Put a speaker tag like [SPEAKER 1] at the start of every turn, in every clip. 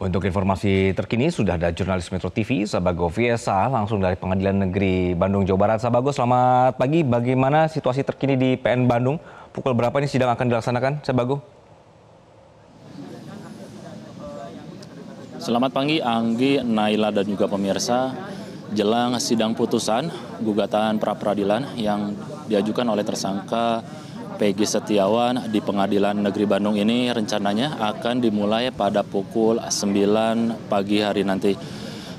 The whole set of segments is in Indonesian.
[SPEAKER 1] Untuk informasi terkini sudah ada jurnalis Metro TV Sabago Viesa langsung dari Pengadilan Negeri Bandung Jawa Barat. Sabago selamat pagi. Bagaimana situasi terkini di PN Bandung? Pukul berapa ini sidang akan dilaksanakan? Sabago. Selamat pagi Anggi, Naila dan juga pemirsa. Jelang sidang putusan gugatan pra peradilan yang diajukan oleh tersangka Pegi Setiawan di Pengadilan Negeri Bandung ini rencananya akan dimulai pada pukul 9 pagi hari nanti.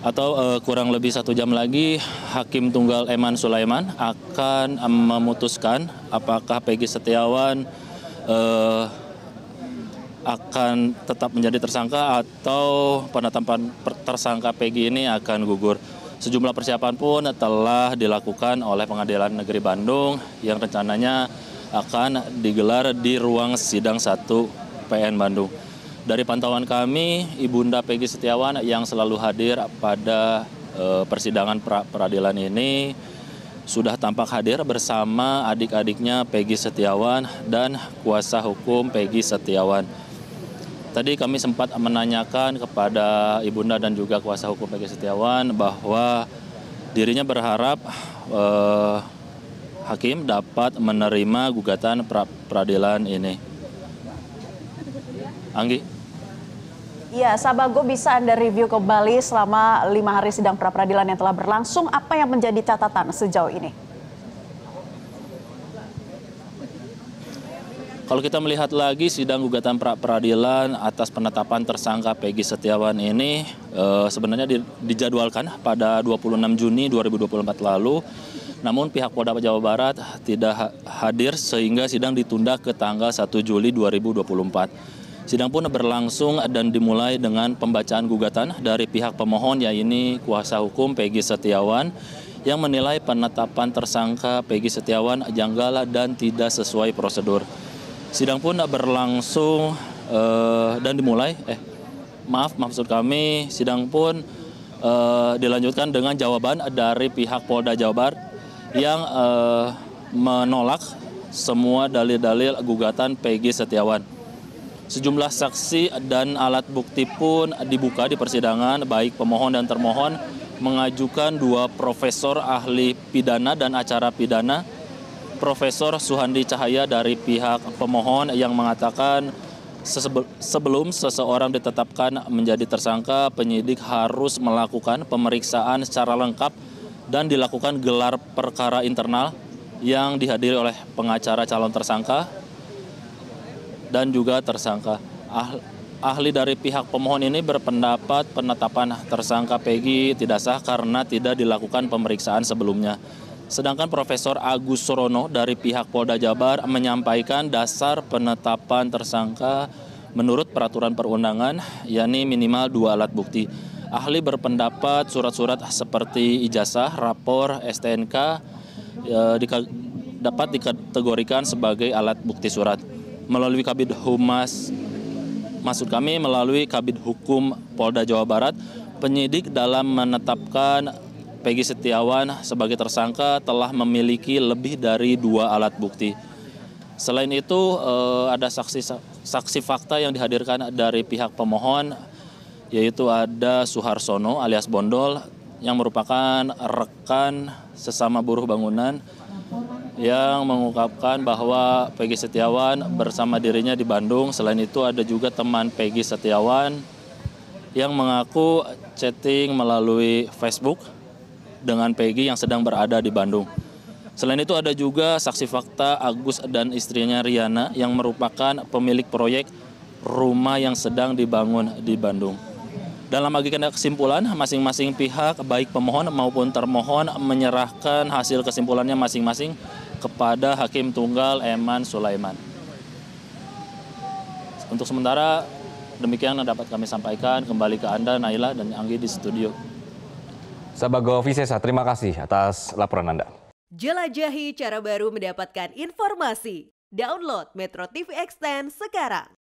[SPEAKER 1] Atau uh, kurang lebih satu jam lagi, Hakim Tunggal Eman Sulaiman akan memutuskan apakah Pegi Setiawan uh, akan tetap menjadi tersangka atau penetapan tersangka Peggy ini akan gugur. Sejumlah persiapan pun telah dilakukan oleh Pengadilan Negeri Bandung yang rencananya akan digelar di ruang sidang 1 PN Bandung. Dari pantauan kami, Ibunda Peggy Setiawan yang selalu hadir pada eh, persidangan pra peradilan ini sudah tampak hadir bersama adik-adiknya Peggy Setiawan dan kuasa hukum Peggy Setiawan. Tadi kami sempat menanyakan kepada Ibunda dan juga kuasa hukum Peggy Setiawan bahwa dirinya berharap eh, hakim dapat menerima gugatan pra peradilan ini. Anggi. Ya, Sabago bisa Anda review kembali selama lima hari sidang pra peradilan yang telah berlangsung. Apa yang menjadi catatan sejauh ini? Kalau kita melihat lagi sidang gugatan pra peradilan atas penetapan tersangka Peggy Setiawan ini e, sebenarnya di, dijadwalkan pada 26 Juni 2024 lalu. Namun pihak Polda Jawa Barat tidak hadir sehingga sidang ditunda ke tanggal 1 Juli 2024. Sidang pun berlangsung dan dimulai dengan pembacaan gugatan dari pihak pemohon yaitu kuasa hukum Peggy Setiawan yang menilai penetapan tersangka Peggy Setiawan janggal dan tidak sesuai prosedur. Sidang pun berlangsung uh, dan dimulai. Eh, maaf, maksud kami sidang pun uh, dilanjutkan dengan jawaban dari pihak Polda Jabar yang uh, menolak semua dalil-dalil gugatan Peggy Setiawan. Sejumlah saksi dan alat bukti pun dibuka di persidangan, baik pemohon dan termohon mengajukan dua profesor ahli pidana dan acara pidana Profesor Suhandi Cahaya dari pihak pemohon yang mengatakan sebelum seseorang ditetapkan menjadi tersangka, penyidik harus melakukan pemeriksaan secara lengkap dan dilakukan gelar perkara internal yang dihadiri oleh pengacara calon tersangka dan juga tersangka. Ahli dari pihak pemohon ini berpendapat penetapan tersangka Peggy tidak sah karena tidak dilakukan pemeriksaan sebelumnya. Sedangkan Profesor Agus Sorono dari pihak Polda Jabar menyampaikan dasar penetapan tersangka menurut peraturan perundangan, yakni minimal dua alat bukti. Ahli berpendapat surat-surat seperti ijazah, rapor, STNK ya, dapat dikategorikan sebagai alat bukti surat. Melalui Kabid Humas, maksud kami melalui Kabid Hukum Polda Jawa Barat, penyidik dalam menetapkan Pegi Setiawan sebagai tersangka telah memiliki lebih dari dua alat bukti. Selain itu eh, ada saksi saksi fakta yang dihadirkan dari pihak pemohon yaitu ada Suharsono alias Bondol yang merupakan rekan sesama buruh bangunan yang mengungkapkan bahwa Pegi Setiawan bersama dirinya di Bandung. Selain itu ada juga teman Pegi Setiawan yang mengaku chatting melalui Facebook dengan Peggy yang sedang berada di Bandung. Selain itu ada juga saksi fakta Agus dan istrinya Riana yang merupakan pemilik proyek rumah yang sedang dibangun di Bandung. Dalam agenda kesimpulan, masing-masing pihak baik pemohon maupun termohon menyerahkan hasil kesimpulannya masing-masing kepada Hakim Tunggal Eman Sulaiman. Untuk sementara demikian dapat kami sampaikan kembali ke Anda Naila dan Anggi di studio. Sabago Visesa, terima kasih atas laporan Anda. Jelajahi cara baru mendapatkan informasi. Download Metro TV Extend sekarang.